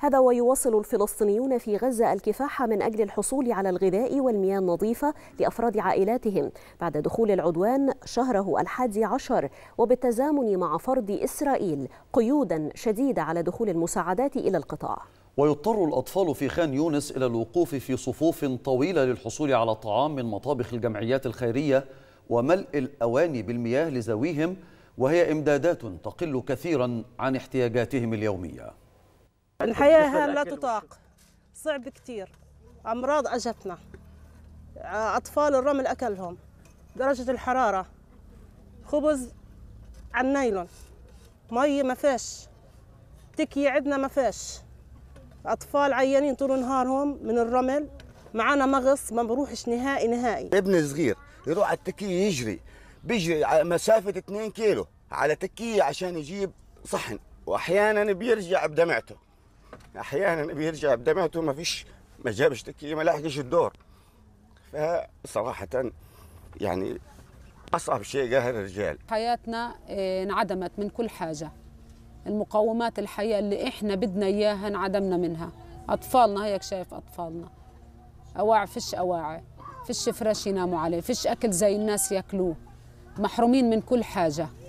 هذا ويواصل الفلسطينيون في غزة الكفاح من أجل الحصول على الغذاء والمياه النظيفة لأفراد عائلاتهم بعد دخول العدوان شهره الحادي عشر وبالتزامن مع فرض إسرائيل قيودا شديدة على دخول المساعدات إلى القطاع ويضطر الأطفال في خان يونس إلى الوقوف في صفوف طويلة للحصول على الطعام من مطابخ الجمعيات الخيرية وملء الأواني بالمياه لذويهم وهي إمدادات تقل كثيرا عن احتياجاتهم اليومية الحياة لا تطاق صعب كثير أمراض أجتنا آه، أطفال الرمل أكلهم درجة الحرارة خبز على النايلون مي ما فيش تكية عندنا ما فيش أطفال عيانين طول نهارهم من الرمل معانا مغص ما بروحش نهائي نهائي ابن صغير يروح على التكية يجري بيجري على مسافة 2 كيلو على تكية عشان يجيب صحن وأحيانا بيرجع بدمعته احيانا بيرجع بدمعته ما فيش جابش تكيه ما لاحقش الدور فصراحه يعني اصعب شيء قهر الرجال حياتنا آه، انعدمت من كل حاجه المقومات الحياه اللي احنا بدنا اياها انعدمنا منها اطفالنا هيك شايف اطفالنا اواعي فيش اواعي فيش فراش يناموا عليه فيش اكل زي الناس ياكلوه محرومين من كل حاجه